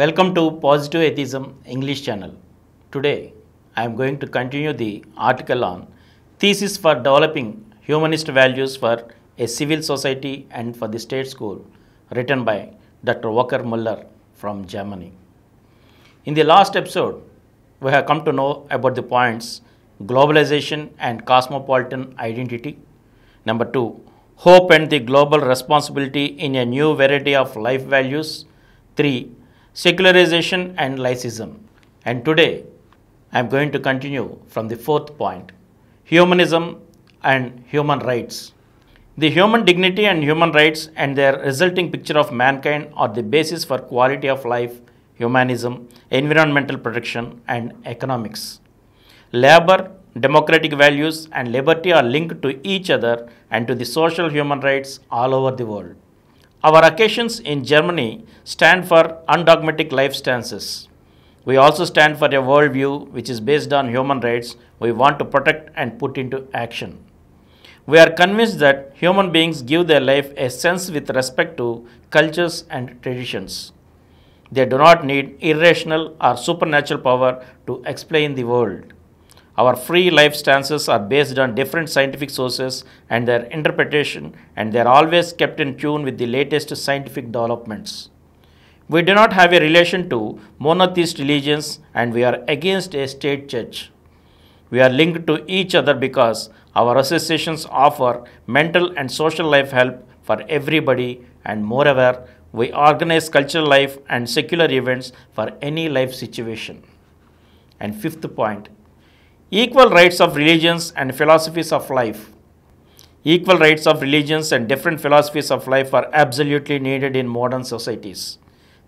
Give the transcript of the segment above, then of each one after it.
Welcome to Positive Atheism English channel. Today, I am going to continue the article on Thesis for Developing Humanist Values for a Civil Society and for the State School, written by Dr. Walker Muller from Germany. In the last episode, we have come to know about the points globalization and cosmopolitan identity. Number two, hope and the global responsibility in a new variety of life values. Three, secularization and laicism. And today, I am going to continue from the fourth point humanism and human rights. The human dignity and human rights and their resulting picture of mankind are the basis for quality of life, humanism, environmental protection, and economics. Labor, democratic values, and liberty are linked to each other and to the social human rights all over the world. Our occasions in Germany stand for undogmatic life stances. We also stand for a worldview which is based on human rights we want to protect and put into action. We are convinced that human beings give their life a sense with respect to cultures and traditions. They do not need irrational or supernatural power to explain the world. Our free life stances are based on different scientific sources and their interpretation, and they are always kept in tune with the latest scientific developments. We do not have a relation to monotheist religions, and we are against a state church. We are linked to each other because our associations offer mental and social life help for everybody, and moreover, we organize cultural life and secular events for any life situation. And fifth point, Equal rights of religions and philosophies of life. Equal rights of religions and different philosophies of life are absolutely needed in modern societies.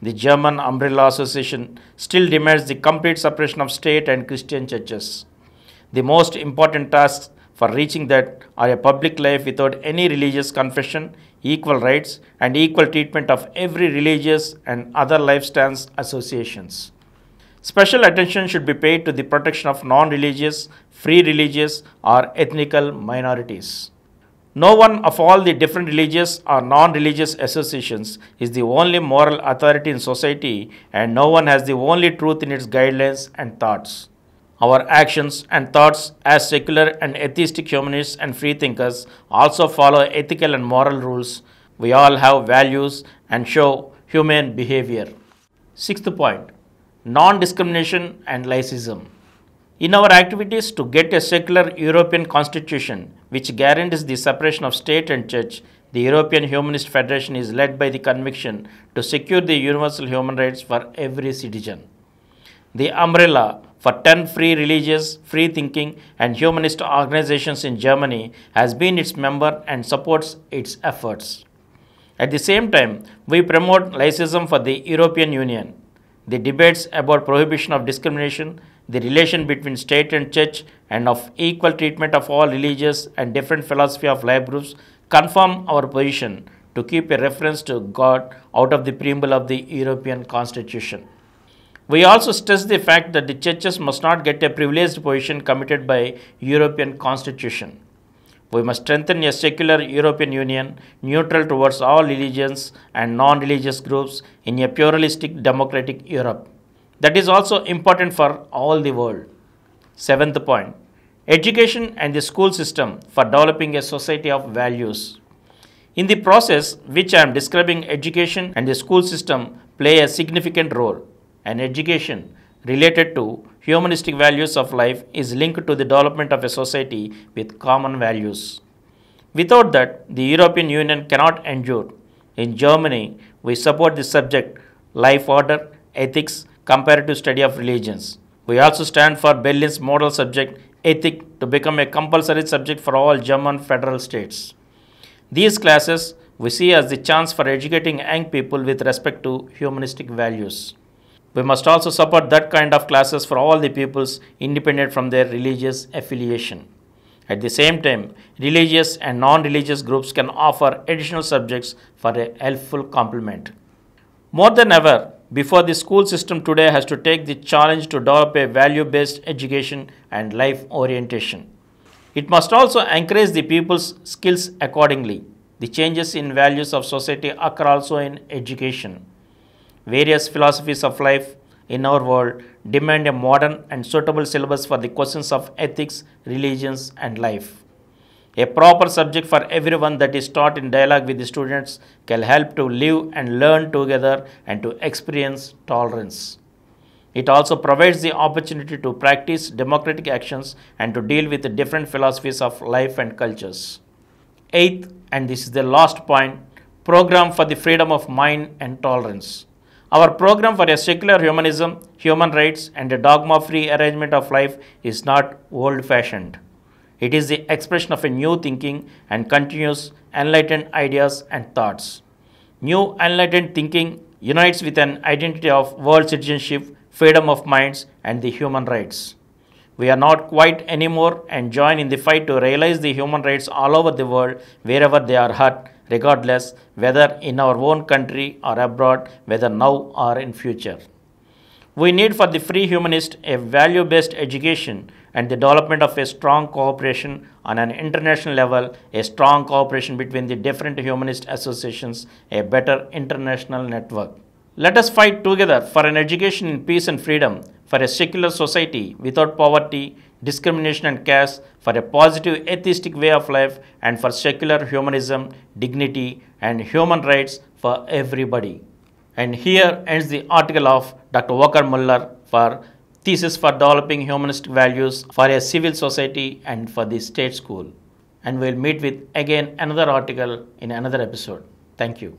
The German Umbrella Association still demands the complete suppression of state and Christian churches. The most important tasks for reaching that are a public life without any religious confession, equal rights, and equal treatment of every religious and other lifestyles associations. Special attention should be paid to the protection of non-religious, free religious or ethnical minorities. No one of all the different religious or non-religious associations is the only moral authority in society and no one has the only truth in its guidelines and thoughts. Our actions and thoughts as secular and atheistic humanists and freethinkers also follow ethical and moral rules. We all have values and show humane behavior. Sixth point non-discrimination and laicism. In our activities to get a secular European constitution which guarantees the separation of state and church, the European Humanist Federation is led by the conviction to secure the universal human rights for every citizen. The umbrella for 10 free religious, free thinking, and humanist organizations in Germany has been its member and supports its efforts. At the same time, we promote laicism for the European Union the debates about prohibition of discrimination, the relation between state and church, and of equal treatment of all religious and different philosophy of life groups confirm our position to keep a reference to God out of the preamble of the European Constitution. We also stress the fact that the churches must not get a privileged position committed by European Constitution. We must strengthen a secular European Union neutral towards all religions and non religious groups in a pluralistic democratic Europe. That is also important for all the world. Seventh point Education and the school system for developing a society of values. In the process which I am describing, education and the school system play a significant role, and education related to humanistic values of life is linked to the development of a society with common values. Without that, the European Union cannot endure. In Germany, we support the subject life order, ethics, comparative study of religions. We also stand for Berlin's model subject ethic to become a compulsory subject for all German federal states. These classes we see as the chance for educating young people with respect to humanistic values. We must also support that kind of classes for all the peoples independent from their religious affiliation. At the same time, religious and non-religious groups can offer additional subjects for a helpful complement. More than ever, before the school system today has to take the challenge to develop a value-based education and life orientation. It must also encourage the people's skills accordingly. The changes in values of society occur also in education various philosophies of life in our world demand a modern and suitable syllabus for the questions of ethics, religions and life. A proper subject for everyone that is taught in dialogue with the students can help to live and learn together and to experience tolerance. It also provides the opportunity to practice democratic actions and to deal with the different philosophies of life and cultures. Eighth, and this is the last point, program for the freedom of mind and tolerance. Our program for a secular humanism, human rights, and a dogma free arrangement of life is not old fashioned. It is the expression of a new thinking and continuous enlightened ideas and thoughts. New enlightened thinking unites with an identity of world citizenship, freedom of minds, and the human rights. We are not quite anymore and join in the fight to realize the human rights all over the world wherever they are hurt regardless whether in our own country or abroad, whether now or in future. We need for the free humanist a value based education and the development of a strong cooperation on an international level, a strong cooperation between the different humanist associations, a better international network. Let us fight together for an education in peace and freedom for a secular society without poverty, discrimination and caste, for a positive atheistic way of life and for secular humanism, dignity and human rights for everybody. And here ends the article of Dr. Walker Muller for Thesis for Developing Humanistic Values for a Civil Society and for the State School. And we'll meet with again another article in another episode. Thank you.